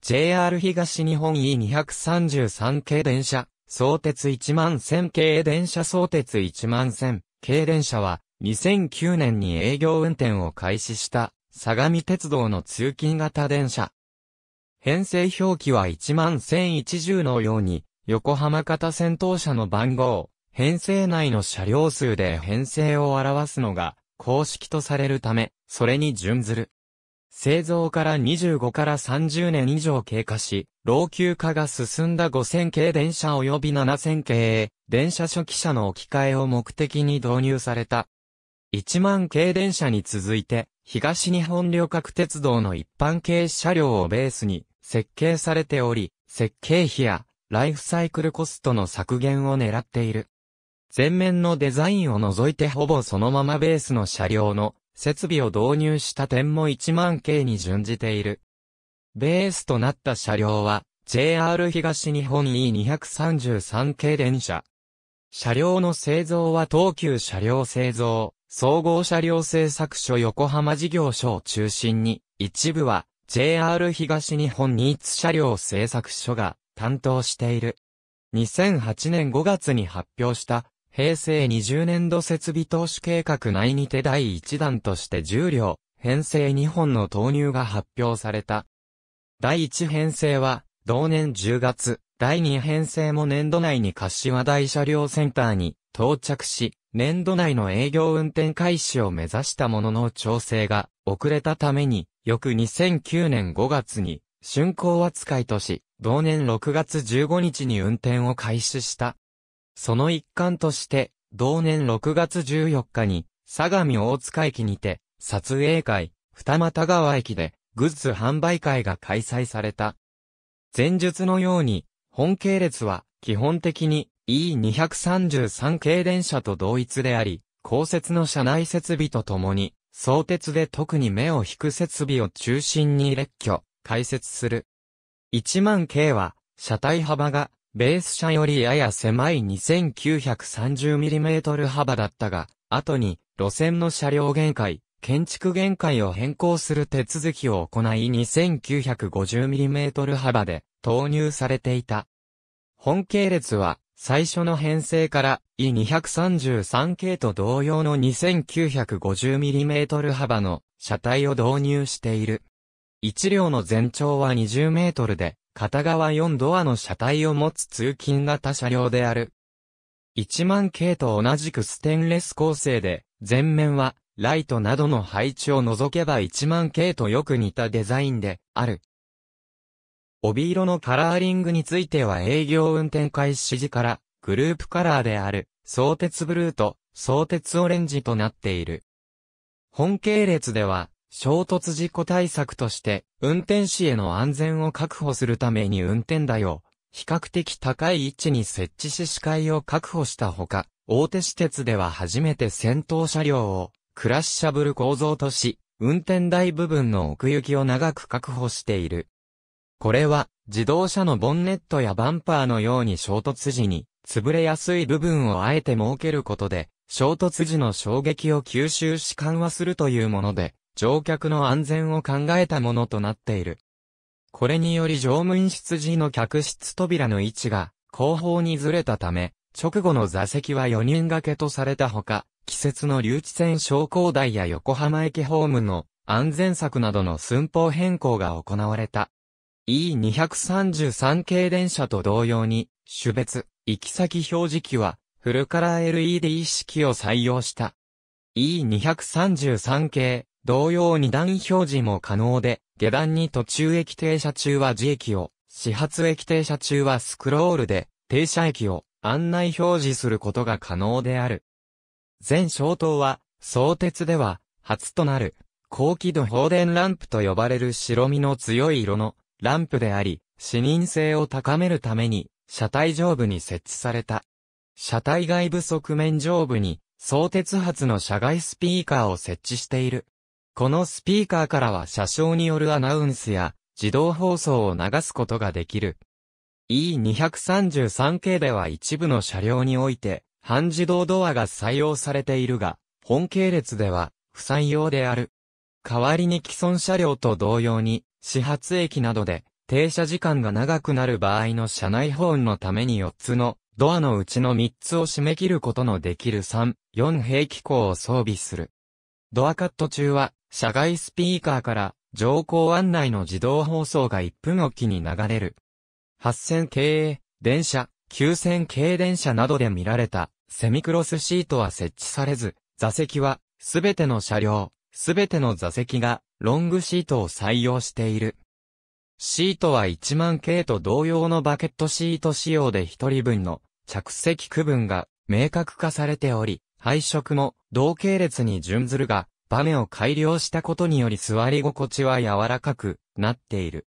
JR 東日本 E233 系電車、相鉄1万1000系電車相鉄1万1000系電車は2009年に営業運転を開始した相模鉄道の通勤型電車。編成表記は1万1010のように横浜型戦闘車の番号、編成内の車両数で編成を表すのが公式とされるため、それに準ずる製造から25から30年以上経過し、老朽化が進んだ5000系電車及び7000系電車初期車の置き換えを目的に導入された。1万系電車に続いて、東日本旅客鉄道の一般系車両をベースに設計されており、設計費やライフサイクルコストの削減を狙っている。前面のデザインを除いてほぼそのままベースの車両の設備を導入した点も1万系に準じている。ベースとなった車両は、JR 東日本 E233 系電車。車両の製造は東急車両製造、総合車両製作所横浜事業所を中心に、一部は JR 東日本ニーツ車両製作所が担当している。2008年5月に発表した平成20年度設備投資計画内にて第1弾として10両、編成2本の投入が発表された。第1編成は、同年10月、第2編成も年度内に柏台車両センターに到着し、年度内の営業運転開始を目指したものの調整が遅れたために、翌2009年5月に、竣工扱いとし、同年6月15日に運転を開始した。その一環として、同年6月14日に、相模大塚駅にて、撮影会、二俣川駅で、グッズ販売会が開催された。前述のように、本系列は、基本的に E233 系電車と同一であり、公設の車内設備とともに、相鉄で特に目を引く設備を中心に列挙、開設する。1万系は、車体幅がベース車よりやや狭い 2930mm 幅だったが、後に路線の車両限界、建築限界を変更する手続きを行い 2950mm 幅で投入されていた。本系列は最初の編成から E233 系と同様の 2950mm 幅の車体を導入している。1両の全長は20メートルで、片側4ドアの車体を持つ通勤型車両である。1万系と同じくステンレス構成で、前面はライトなどの配置を除けば1万系とよく似たデザインである。帯色のカラーリングについては営業運転開始時からグループカラーである相鉄ブルーと相鉄オレンジとなっている。本系列では衝突事故対策として、運転士への安全を確保するために運転台を、比較的高い位置に設置し視界を確保したほか、大手私鉄では初めて先頭車両を、クラッシャブル構造とし、運転台部分の奥行きを長く確保している。これは、自動車のボンネットやバンパーのように衝突時に、潰れやすい部分をあえて設けることで、衝突時の衝撃を吸収し緩和するというもので、乗客の安全を考えたものとなっている。これにより乗務員室時の客室扉の位置が後方にずれたため、直後の座席は4人掛けとされたほか、季節の留置線昇降台や横浜駅ホームの安全策などの寸法変更が行われた。E233 系電車と同様に、種別、行き先表示器は、フルカラー LED 式を採用した。E233 系同様二段表示も可能で、下段に途中駅停車中は自駅を、始発駅停車中はスクロールで、停車駅を案内表示することが可能である。全消灯は、相鉄では、初となる、高輝度放電ランプと呼ばれる白身の強い色のランプであり、視認性を高めるために、車体上部に設置された。車体外部側面上部に、相鉄発の車外スピーカーを設置している。このスピーカーからは車掌によるアナウンスや自動放送を流すことができる。E233 系では一部の車両において半自動ドアが採用されているが、本系列では不採用である。代わりに既存車両と同様に、始発駅などで停車時間が長くなる場合の車内保温のために4つのドアのうちの3つを締め切ることのできる3、4兵機構を装備する。ドアカット中は社外スピーカーから乗降案内の自動放送が1分おきに流れる。8000系電車、9000系電車などで見られたセミクロスシートは設置されず、座席はすべての車両、すべての座席がロングシートを採用している。シートは1万系と同様のバケットシート仕様で1人分の着席区分が明確化されており、配色も同系列に準ずるが、バネを改良したことにより座り心地は柔らかくなっている。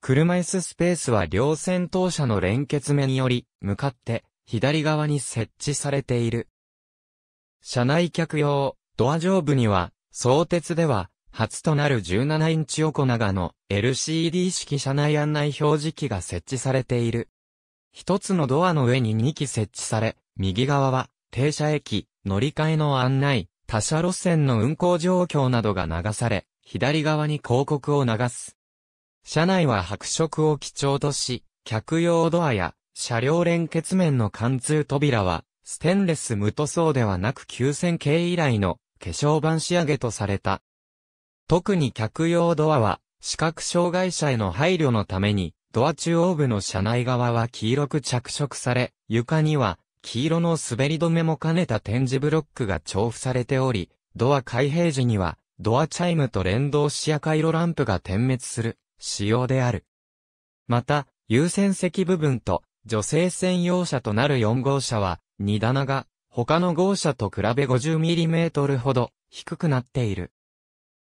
車椅子スペースは両先頭車の連結目により、向かって左側に設置されている。車内客用、ドア上部には、相鉄では、初となる17インチ横長の LCD 式車内案内表示器が設置されている。一つのドアの上に2機設置され、右側は停車駅、乗り換えの案内、他社路線の運行状況などが流され、左側に広告を流す。車内は白色を基調とし、客用ドアや車両連結面の貫通扉は、ステンレス無塗装ではなく9000系以来の化粧板仕上げとされた。特に客用ドアは、視覚障害者への配慮のために、ドア中央部の車内側は黄色く着色され、床には黄色の滑り止めも兼ねた展示ブロックが調布されており、ドア開閉時には、ドアチャイムと連動し赤色ランプが点滅する、仕様である。また、優先席部分と、女性専用車となる4号車は、荷棚が、他の号車と比べ 50mm ほど、低くなっている。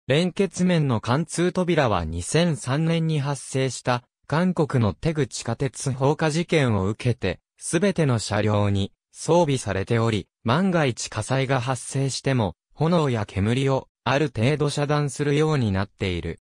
連結面の貫通扉は2003年に発生した、韓国の手口地下鉄放火事件を受けて、すべての車両に装備されており、万が一火災が発生しても、炎や煙をある程度遮断するようになっている。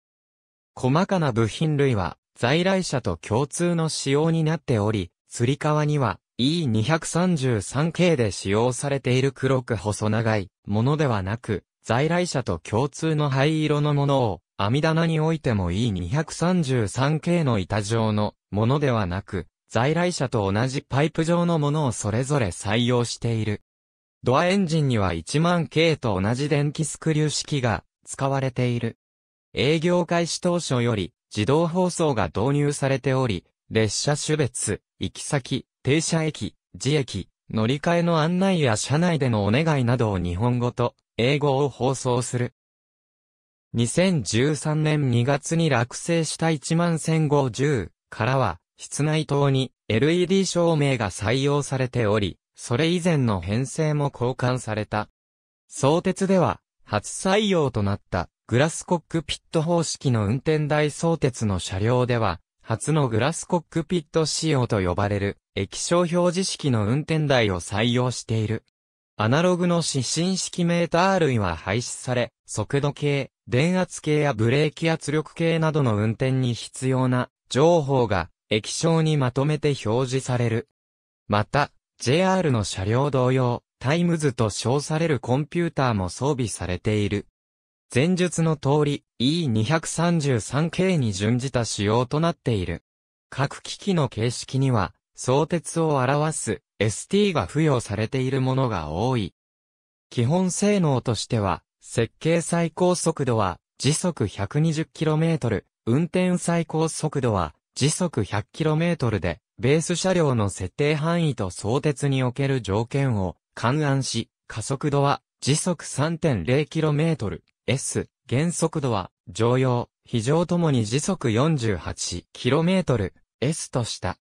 細かな部品類は在来車と共通の仕様になっており、釣り革には E233 系で使用されている黒く細長いものではなく、在来車と共通の灰色のものを網棚においても E233 系の板状のものではなく、在来車と同じパイプ状のものをそれぞれ採用している。ドアエンジンには1万系と同じ電気スクリュー式が使われている。営業開始当初より自動放送が導入されており、列車種別、行き先、停車駅、自駅、乗り換えの案内や車内でのお願いなどを日本語と英語を放送する。2013年2月に落成した1万1050からは、室内灯に LED 照明が採用されており、それ以前の編成も交換された。相鉄では、初採用となったグラスコックピット方式の運転台相鉄の車両では、初のグラスコックピット仕様と呼ばれる液晶表示式の運転台を採用している。アナログの指針式メーター類は廃止され、速度計、電圧計やブレーキ圧力計などの運転に必要な情報が液晶にまとめて表示される。また、JR の車両同様、タイムズと称されるコンピューターも装備されている。前述の通り、E233 系に準じた仕様となっている。各機器の形式には、相鉄を表す ST が付与されているものが多い。基本性能としては、設計最高速度は時速 120km、運転最高速度は時速 100km で、ベース車両の設定範囲と相鉄における条件を勘案し、加速度は時速 3.0km、S、減速度は常用、非常ともに時速 48km、S とした。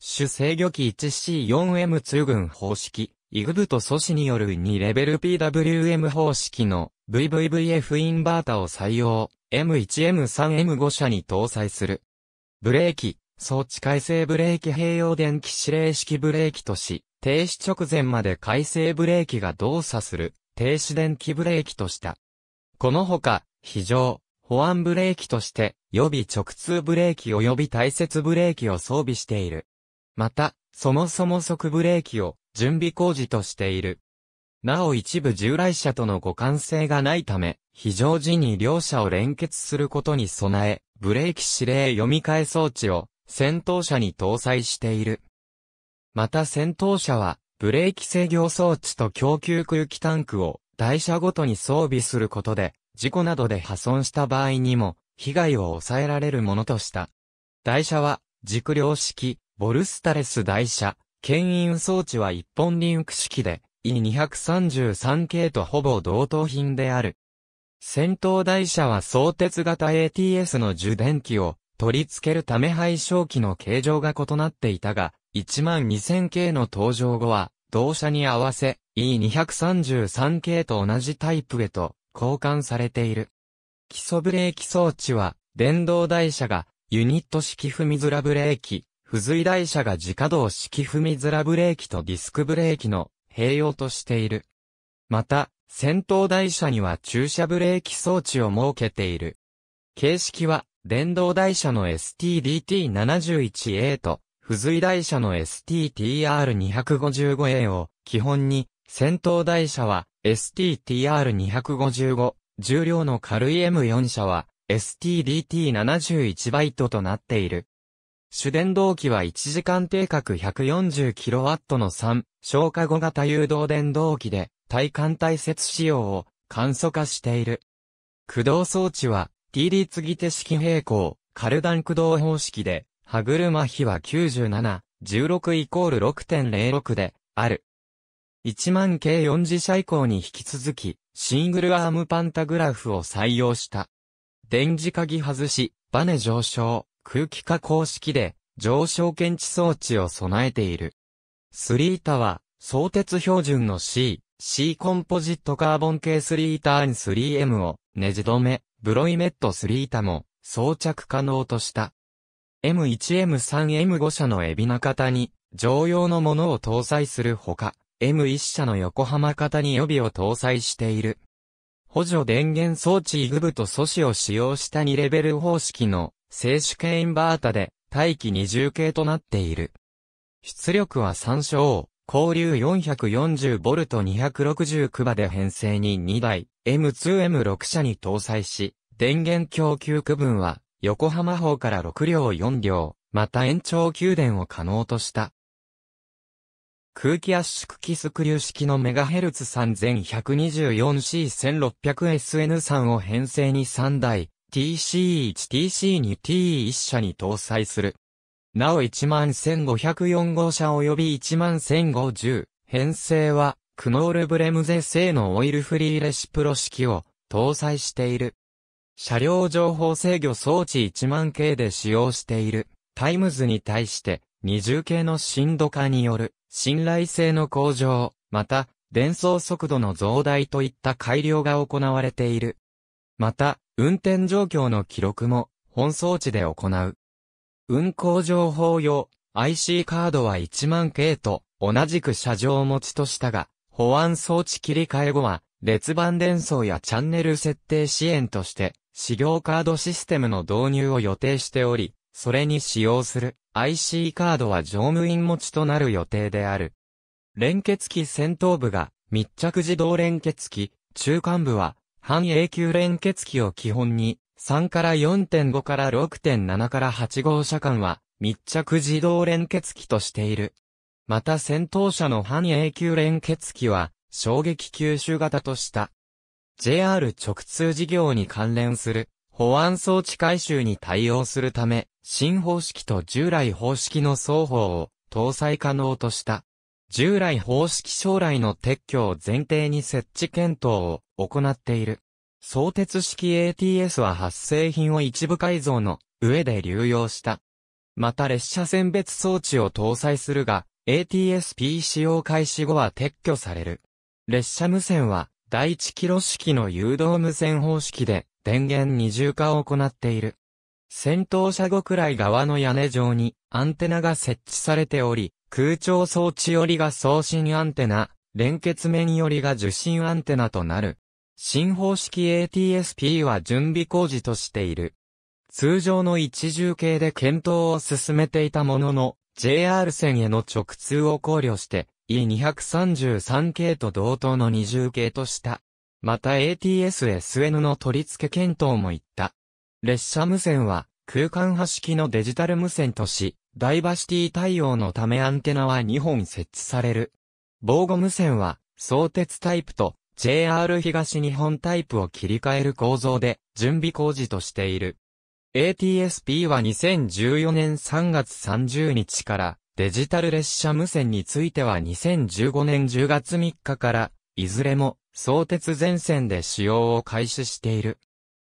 主制御機 1C4M 通群方式、イグブと素子による2レベル PWM 方式の VVVF インバータを採用、M1M3M5 車に搭載する。ブレーキ、装置改正ブレーキ併用電気指令式ブレーキとし、停止直前まで改正ブレーキが動作する、停止電気ブレーキとした。このほか、非常、保安ブレーキとして、予備直通ブレーキ及び大切ブレーキを装備している。また、そもそも即ブレーキを準備工事としている。なお一部従来車との互換性がないため、非常時に両者を連結することに備え、ブレーキ指令読み替え装置を先頭車に搭載している。また先頭車はブレーキ制御装置と供給空気タンクを台車ごとに装備することで事故などで破損した場合にも被害を抑えられるものとした。台車は軸量式、ボルスタレス台車、牽引装置は一本リンク式で E233 系とほぼ同等品である。戦闘台車は相鉄型 ATS の受電機を取り付けるため配焼機の形状が異なっていたが、12000系の登場後は、同車に合わせ E233 系と同じタイプへと交換されている。基礎ブレーキ装置は、電動台車がユニット式踏みづらブレーキ、付随台車が自家動式踏みづらブレーキとディスクブレーキの併用としている。また、先頭台車には駐車ブレーキ装置を設けている。形式は、電動台車の STDT71A と、付随台車の STTR255A を基本に、先頭台車は STTR255、重量の軽い M4 車は STDT71 バイトとなっている。主電動機は1時間定格 140kW の3、消化後型誘導電動機で、体感体節仕様を簡素化している。駆動装置は、T 立義手式平行、カルダン駆動方式で、歯車比は97、16イコール6.06で、ある。1万計4次車以降に引き続き、シングルアームパンタグラフを採用した。電磁鍵外し、バネ上昇、空気化公式で、上昇検知装置を備えている。スリータは、相鉄標準の C、C コンポジットカーボン系3ターン 3M をネジ止め、ブロイメット3タも装着可能とした。M1M3M5 社のエビナ型に常用のものを搭載するほか、M1 社の横浜型に予備を搭載している。補助電源装置イグブと素子を使用した2レベル方式の静止系インバータで大気二重系となっている。出力は参照。交流 440V269 馬で編成に2台、M2M6 車に搭載し、電源供給区分は、横浜方から6両4両、また延長給電を可能とした。空気圧縮機スクリュー式のメガヘルツ 3124C1600SN3 を編成に3台、TC1、TC2、T1 車に搭載する。なお11504号車及び11510編成は、クノールブレムゼ製のオイルフリーレシプロ式を搭載している。車両情報制御装置1万系で使用しているタイムズに対して20系の振度化による信頼性の向上、また伝送速度の増大といった改良が行われている。また、運転状況の記録も本装置で行う。運行情報用 IC カードは1万系と同じく車上持ちとしたが、保安装置切り替え後は、列番伝送やチャンネル設定支援として、資料カードシステムの導入を予定しており、それに使用する IC カードは乗務員持ちとなる予定である。連結機先頭部が密着自動連結機、中間部は半永久連結機を基本に3から4.5から6.7から8号車間は密着自動連結機としている。また先頭車の半永久連結機は衝撃吸収型とした。JR 直通事業に関連する保安装置回収に対応するため、新方式と従来方式の双方を搭載可能とした。従来方式将来の撤去を前提に設置検討を行っている。相鉄式 ATS は発生品を一部改造の上で流用した。また列車選別装置を搭載するが、ATSP 使用開始後は撤去される。列車無線は、第1キロ式の誘導無線方式で、電源二重化を行っている。戦闘車後くらい側の屋根上にアンテナが設置されており、空調装置よりが送信アンテナ、連結面よりが受信アンテナとなる。新方式 ATSP は準備工事としている。通常の一重系で検討を進めていたものの、JR 線への直通を考慮して、E233 系と同等の二重系とした。また ATSSN の取り付け検討もいった。列車無線は空間派式のデジタル無線とし、ダイバーシティ対応のためアンテナは2本設置される。防護無線は相鉄タイプと JR 東日本タイプを切り替える構造で準備工事としている。ATSP は2014年3月30日からデジタル列車無線については2015年10月3日からいずれも相鉄全線で使用を開始している。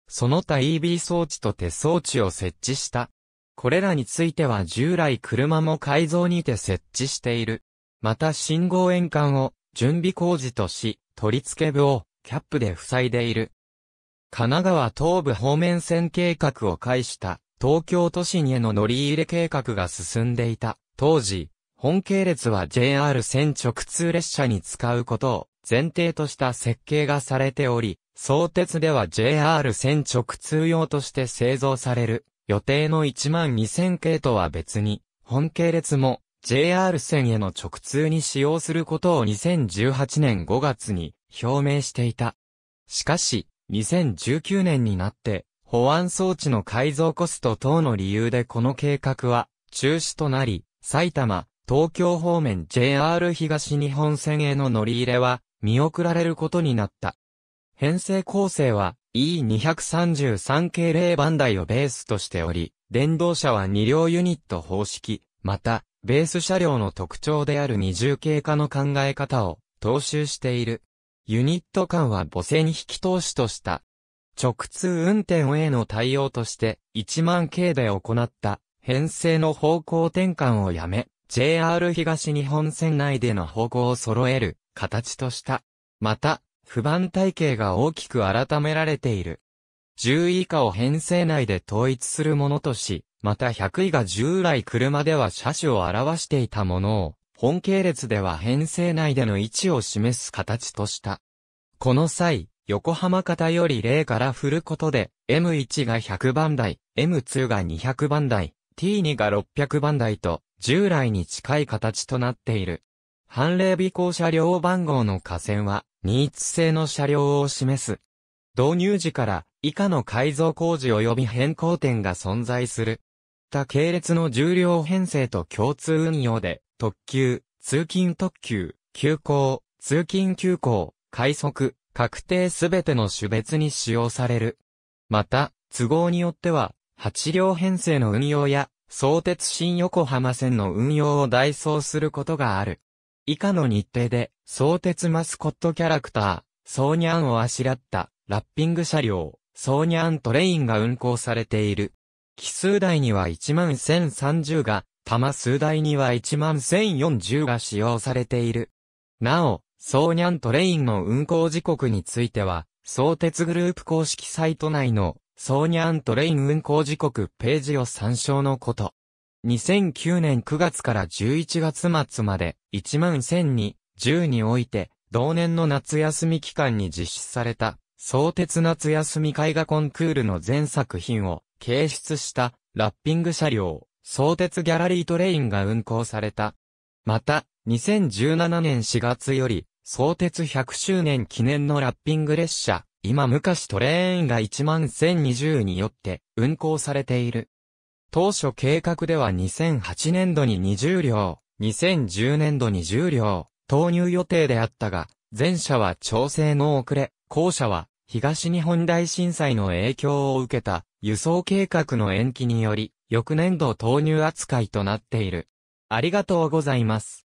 その他 EB 装置と手装置を設置した。これらについては従来車も改造にて設置している。また信号円管を準備工事とし、取り付け部をキャップで塞いでいる。神奈川東部方面線計画を介した東京都心への乗り入れ計画が進んでいた。当時、本系列は JR 線直通列車に使うことを前提とした設計がされており、相鉄では JR 線直通用として製造される予定の1万2000系とは別に、本系列も JR 線への直通に使用することを2018年5月に表明していた。しかし、2019年になって、保安装置の改造コスト等の理由でこの計画は中止となり、埼玉、東京方面 JR 東日本線への乗り入れは見送られることになった。編成構成は E233 系0番台をベースとしており、電動車は2両ユニット方式、またベース車両の特徴である二重経過の考え方を踏襲している。ユニット間は母性に引き通しとした。直通運転への対応として1万系で行った編成の方向転換をやめ、JR 東日本線内での方向を揃える形とした。また、不番体系が大きく改められている。10以下を編成内で統一するものとし、また100位が従来車では車種を表していたものを、本系列では編成内での位置を示す形とした。この際、横浜型より0から振ることで、M1 が100番台、M2 が200番台、T2 が600番台と、従来に近い形となっている。判例尾行車両番号の下線は、ニーツ製の車両を示す。導入時から、以下の改造工事及び変更点が存在する。った系列の重量編成と共通運用で、特急、通勤特急、急行、通勤急行、快速、確定すべての種別に使用される。また、都合によっては、8両編成の運用や、相鉄新横浜線の運用を代走することがある。以下の日程で、相鉄マスコットキャラクター、ソーニャンをあしらった、ラッピング車両、ソーニャントレインが運行されている。奇数台には11030が、玉数台には11040が使用されている。なお、ソーニャントレインの運行時刻については、相鉄グループ公式サイト内の、ソーニャントレイン運行時刻ページを参照のこと。2009年9月から11月末まで1 1 0 0に、10において、同年の夏休み期間に実施された、相鉄夏休み絵画コンクールの全作品を、掲出したラッピング車両、相鉄ギャラリートレインが運行された。また、2017年4月より、相鉄100周年記念のラッピング列車、今昔トレーンが1 1020によって運行されている。当初計画では2008年度に20両、2010年度に10両、投入予定であったが、前者は調整の遅れ、後者は東日本大震災の影響を受けた輸送計画の延期により、翌年度投入扱いとなっている。ありがとうございます。